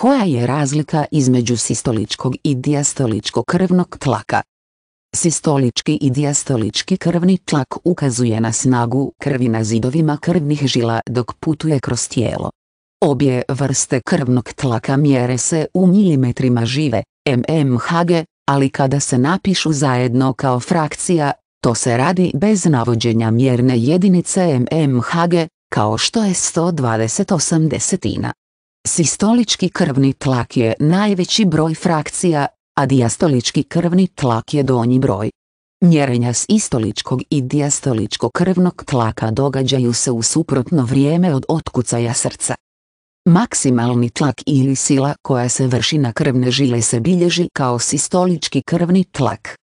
Koja je razlika između sistoličkog i diastoličkog krvnog tlaka? Sistolički i diastolički krvni tlak ukazuje na snagu krvi na zidovima krvnih žila dok putuje kroz tijelo. Obje vrste krvnog tlaka mjere se u milimetrima žive, mmHg, ali kada se napišu zajedno kao frakcija, to se radi bez navođenja mjerne jedinice mmHg, kao što je 128 desetina. Sistolički krvni tlak je najveći broj frakcija, a diastolički krvni tlak je donji broj. Mjerenja s istoličkog i dijastoličkog krvnog tlaka događaju se u suprotno vrijeme od otkucaja srca. Maksimalni tlak ili sila koja se vrši na krvne žile se bilježi kao sistolički krvni tlak.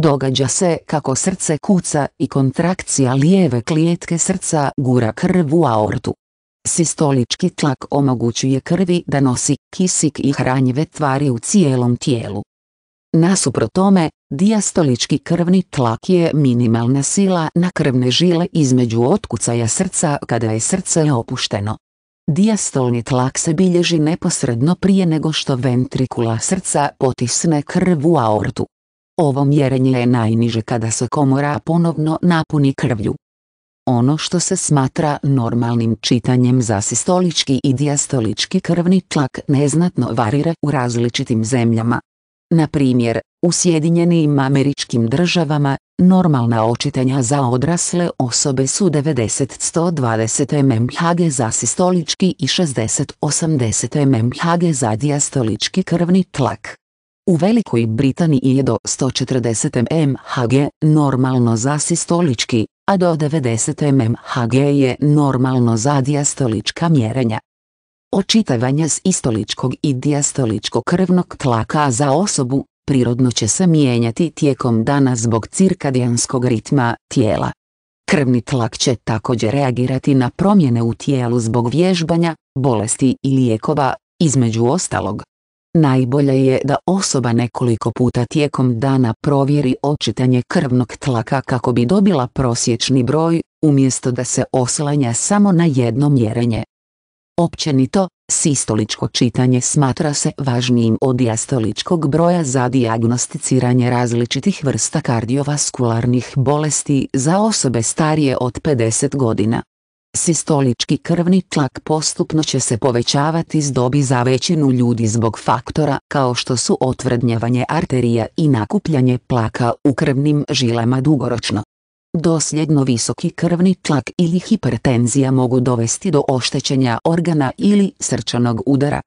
Događa se kako srce kuca i kontrakcija lijeve klijetke srca gura krv u aortu. Sistolički tlak omogućuje krvi da nosi kisik i hranjive tvari u cijelom tijelu. Nasuprot tome, diastolički krvni tlak je minimalna sila na krvne žile između otkucaja srca kada je srce opušteno. Dijastolni tlak se bilježi neposredno prije nego što ventrikula srca potisne krv u aortu. Ovo mjerenje je najniže kada se komora ponovno napuni krvlju ono što se smatra normalnim čitanjem za sistolički i diastolički krvni tlak neznatno varira u različitim zemljama. Na primjer, u Sjedinjenim američkim državama, normalna očitanja za odrasle osobe su 90-120 mmHg za sistolički i 60-80 mmHg za diastolički krvni tlak. U Velikoj Britaniji je do 140 mHg normalno za sistolički, a do 90 mmHg je normalno za diastolička mjerenja. Očitavanje s istoličkog i dijastoličkog krvnog tlaka za osobu prirodno će se mijenjati tijekom dana zbog cirkadijanskog ritma tijela. Krvni tlak će također reagirati na promjene u tijelu zbog vježbanja, bolesti i lijekova, između ostalog. Najbolje je da osoba nekoliko puta tijekom dana provjeri očitanje krvnog tlaka kako bi dobila prosječni broj, umjesto da se oslanja samo na jedno mjerenje. Općenito, sistoličko čitanje smatra se važnijim od diastoličkog broja za dijagnosticiranje različitih vrsta kardiovaskularnih bolesti za osobe starije od 50 godina. Sistolički krvni tlak postupno će se povećavati s dobi za većinu ljudi zbog faktora kao što su otvrdnjavanje arterija i nakupljanje plaka u krvnim žilama dugoročno. Dosljedno visoki krvni tlak ili hipertenzija mogu dovesti do oštećenja organa ili srčanog udara,